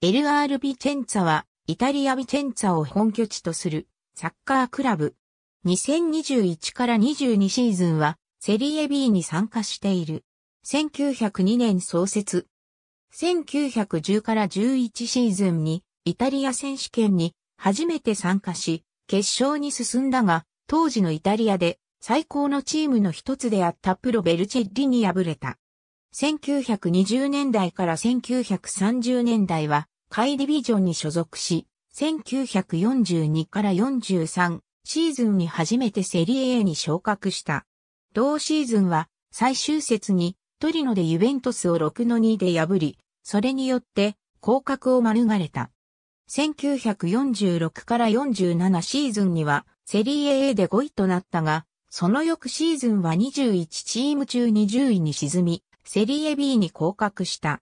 LR ビチェンツァは、イタリアビチェンツァを本拠地とするサッカークラブ。2021から22シーズンは、セリエ B に参加している。1902年創設。1910から11シーズンに、イタリア選手権に初めて参加し、決勝に進んだが、当時のイタリアで最高のチームの一つであったプロベルチェッリに敗れた。1920年代から1930年代はカイディビジョンに所属し、1942から43シーズンに初めてセリエ A に昇格した。同シーズンは最終節にトリノでユベントスを6の2で破り、それによって降格を免れた。1946から47シーズンにはセリエ A で5位となったが、その翌シーズンは21チーム中20位に沈み、セリエ B に降格した。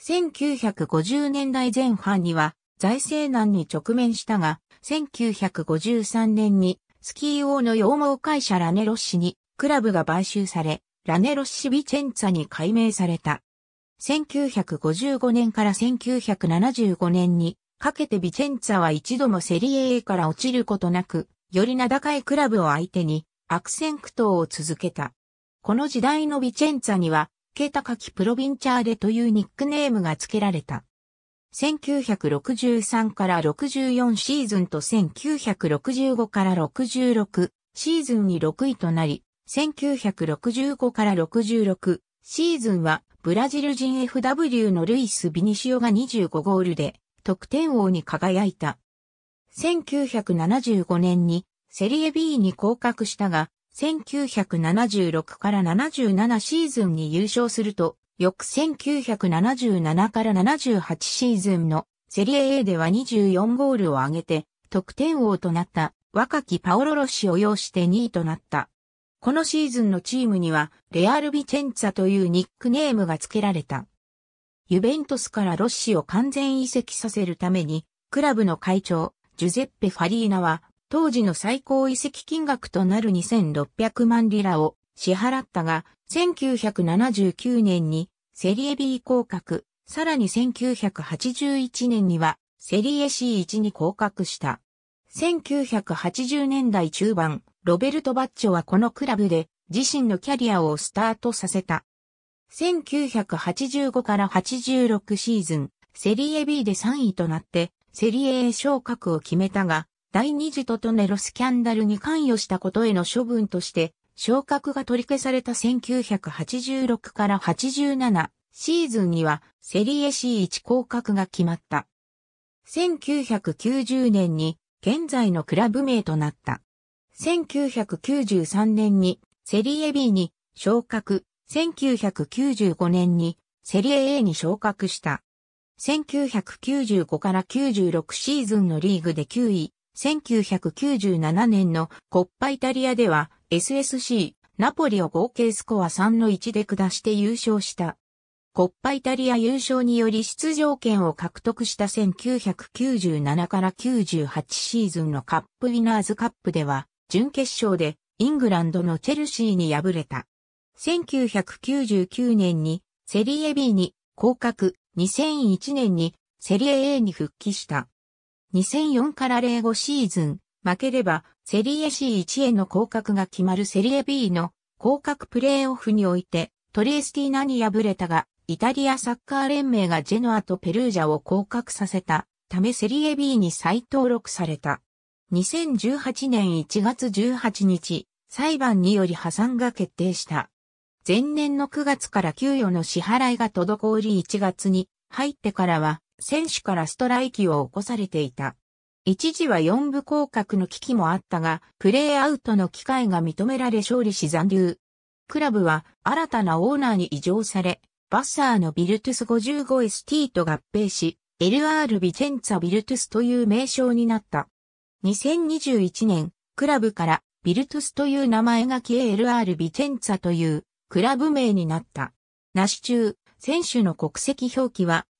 1950年代前半には財政難に直面したが、1953年にスキー王の羊毛会社ラネロッシにクラブが買収され、ラネロッシ・ビチェンツァに改名された。1955年から1975年にかけてビチェンツァは一度もセリエ A から落ちることなく、より名高いクラブを相手に悪戦苦闘を続けた。この時代のビチェンツァにはケタカキプロビンチャーレというニックネームが付けられた。1963から64シーズンと1965から66シーズンに6位となり、1965から66シーズンはブラジル人 FW のルイス・ビニシオが25ゴールで得点王に輝いた。1975年にセリエ B に降格したが、1976から77シーズンに優勝すると、翌1977から78シーズンのセリエ A では24ゴールを挙げて、得点王となった若きパオロロ氏を擁して2位となった。このシーズンのチームには、レアル・ビチェンツァというニックネームが付けられた。ユベントスからロッシを完全移籍させるために、クラブの会長、ジュゼッペ・ファリーナは、当時の最高遺跡金額となる2600万リラを支払ったが、1979年にセリエ B 降格、さらに1981年にはセリエ C1 に降格した。1980年代中盤、ロベルト・バッチョはこのクラブで自身のキャリアをスタートさせた。1985から86シーズン、セリエ B で3位となって、セリエ A 昇格を決めたが、第二次トトネロスキャンダルに関与したことへの処分として、昇格が取り消された1986から87シーズンにはセリエ C1 降格が決まった。1990年に現在のクラブ名となった。1993年にセリエ B に昇格、1995年にセリエ A に昇格した。1995から96シーズンのリーグで9位、1997年のコッパイタリアでは SSC ナポリを合計スコア3の1で下して優勝した。コッパイタリア優勝により出場権を獲得した1997から98シーズンのカップウィナーズカップでは、準決勝でイングランドのチェルシーに敗れた。1999年にセリエ B に降格、2001年にセリエ A に復帰した。2004から05シーズン、負ければ、セリエ C1 への降格が決まるセリエ B の降格プレーオフにおいて、トレースティーナに敗れたが、イタリアサッカー連盟がジェノアとペルージャを降格させたためセリエ B に再登録された。2018年1月18日、裁判により破産が決定した。前年の9月から給与の支払いが滞り1月に入ってからは選手からストライキを起こされていた。一時は四部降格の危機もあったが、プレイアウトの機会が認められ勝利し残留。クラブは新たなオーナーに移譲され、バッサーのビルトゥス 55ST と合併し、LR ビチェンツァビルトゥスという名称になった。2021年、クラブからビルトゥスという名前が消え LR ビチェンツァというクラブ名になった。なし中、選手の国籍表記は